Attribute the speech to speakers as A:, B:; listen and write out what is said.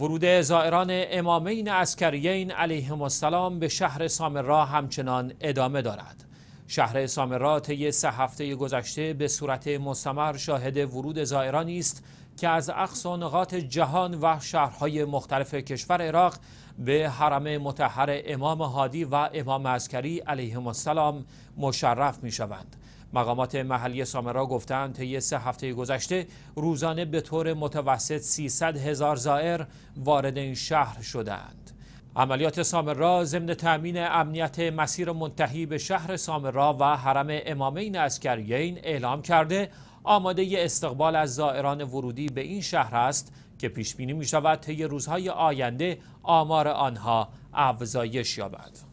A: ورود زائران امامین عسکریین علیهم السلام به شهر سامرا همچنان ادامه دارد شهر سامرا طی سه هفته گذشته به صورت مستمر شاهد ورود زائرانی است که از و نقاط جهان و شهرهای مختلف کشور عراق به حرم متحر امام هادی و امام عسکری علیهم السلام مشرف می شوند. مقامات محلی سامرا گفتند طی سه هفته گذشته روزانه به طور متوسط 300 هزار زائر وارد این شهر شدند. عملیات سامرا ضمن تأمین امنیت مسیر منتهی به شهر سامرا و حرم امامین اسکریین اعلام کرده آماده استقبال از زائران ورودی به این شهر است که پیش بینی می شود طی روزهای آینده آمار آنها افزایش یابد.